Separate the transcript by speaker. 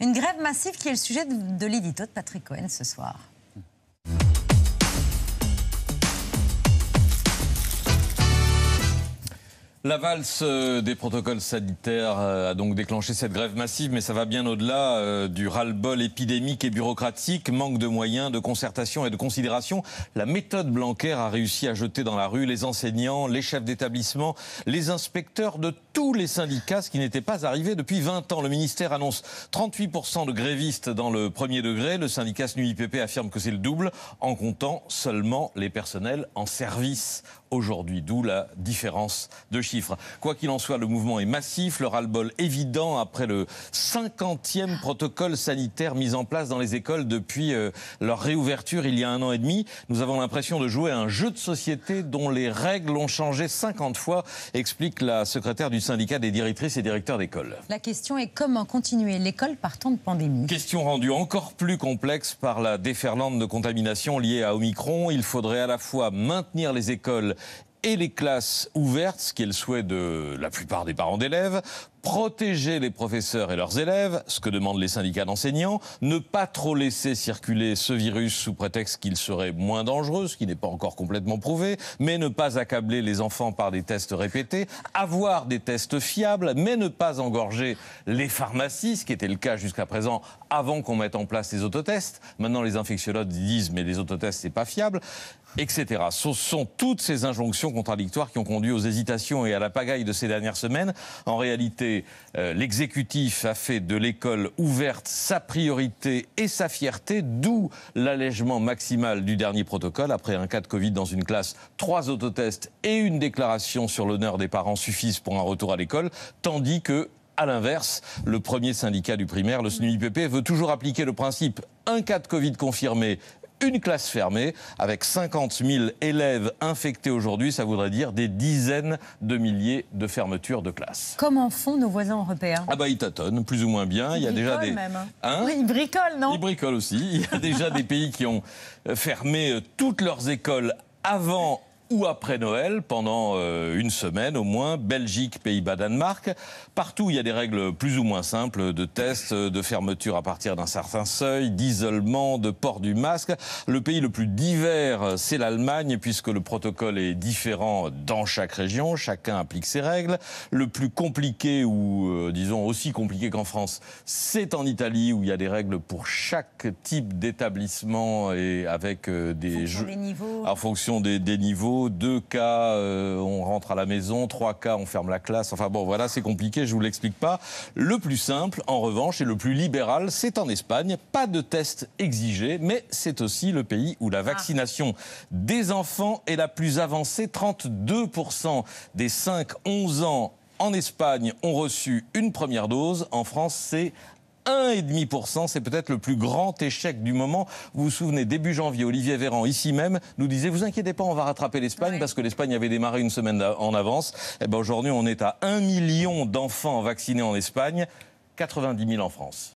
Speaker 1: Une grève massive qui est le sujet de, l'édito de Patrick Cohen ce soir. La valse euh, des protocoles sanitaires euh, a donc déclenché cette grève massive, mais ça va bien au-delà euh, du ras-le-bol épidémique et bureaucratique, manque de moyens, de concertation et de considération. La méthode Blanquer a réussi à jeter dans la rue les enseignants, les chefs d'établissement, les inspecteurs de tous les syndicats, ce qui n'était pas arrivé depuis 20 ans. Le ministère annonce 38% de grévistes dans le premier degré. Le syndicat SNUIPP affirme que c'est le double, en comptant seulement les personnels en service aujourd'hui, d'où la différence de chiffres. Quoi qu'il en soit, le mouvement est massif, le ras-le-bol évident après le 50e protocole sanitaire mis en place dans les écoles depuis euh, leur réouverture il y a un an et demi. Nous avons l'impression de jouer à un jeu de société dont les règles ont changé 50 fois, explique la secrétaire du syndicat des directrices et directeurs d'école. La question est comment continuer l'école par temps de pandémie Question rendue encore plus complexe par la déferlante de contamination liée à Omicron. Il faudrait à la fois maintenir les écoles et les classes ouvertes, ce qui est le souhait de la plupart des parents d'élèves protéger les professeurs et leurs élèves, ce que demandent les syndicats d'enseignants, ne pas trop laisser circuler ce virus sous prétexte qu'il serait moins dangereux, ce qui n'est pas encore complètement prouvé, mais ne pas accabler les enfants par des tests répétés, avoir des tests fiables, mais ne pas engorger les pharmacies, ce qui était le cas jusqu'à présent avant qu'on mette en place les autotests. Maintenant, les infectiologues disent mais les autotests, c'est pas fiable etc. Ce sont toutes ces injonctions contradictoires qui ont conduit aux hésitations et à la pagaille de ces dernières semaines. En réalité, euh, l'exécutif a fait de l'école ouverte sa priorité et sa fierté, d'où l'allègement maximal du dernier protocole. Après un cas de Covid dans une classe, trois autotests et une déclaration sur l'honneur des parents suffisent pour un retour à l'école, tandis que à l'inverse, le premier syndicat du primaire, le SNUIPP, veut toujours appliquer le principe un cas de Covid confirmé, une classe fermée avec 50 000 élèves infectés aujourd'hui. Ça voudrait dire des dizaines de milliers de fermetures de classes. Comment font nos voisins européens Ah bah ils tâtonnent plus ou moins bien. Il y a déjà des hein ils bricolent, non Ils bricolent aussi. Il y a déjà des pays qui ont fermé toutes leurs écoles avant ou après Noël, pendant euh, une semaine au moins, Belgique, Pays-Bas, Danemark. Partout, il y a des règles plus ou moins simples de tests, de fermeture à partir d'un certain seuil, d'isolement, de port du masque. Le pays le plus divers, euh, c'est l'Allemagne, puisque le protocole est différent dans chaque région, chacun applique ses règles. Le plus compliqué, ou euh, disons aussi compliqué qu'en France, c'est en Italie, où il y a des règles pour chaque type d'établissement et avec des jeux... En fonction des niveaux 2 deux cas, euh, on rentre à la maison, trois cas, on ferme la classe. Enfin bon, voilà, c'est compliqué, je vous l'explique pas. Le plus simple, en revanche, et le plus libéral, c'est en Espagne. Pas de tests exigés, mais c'est aussi le pays où la ah. vaccination des enfants est la plus avancée. 32% des 5-11 ans en Espagne ont reçu une première dose. En France, c'est 1,5%. C'est peut-être le plus grand échec du moment. Vous vous souvenez, début janvier, Olivier Véran, ici même, nous disait Vous inquiétez pas, on va rattraper l'Espagne parce que l'Espagne avait démarré une semaine en avance. Eh ben, aujourd'hui, on est à 1 million d'enfants vaccinés en Espagne, 90 000 en France.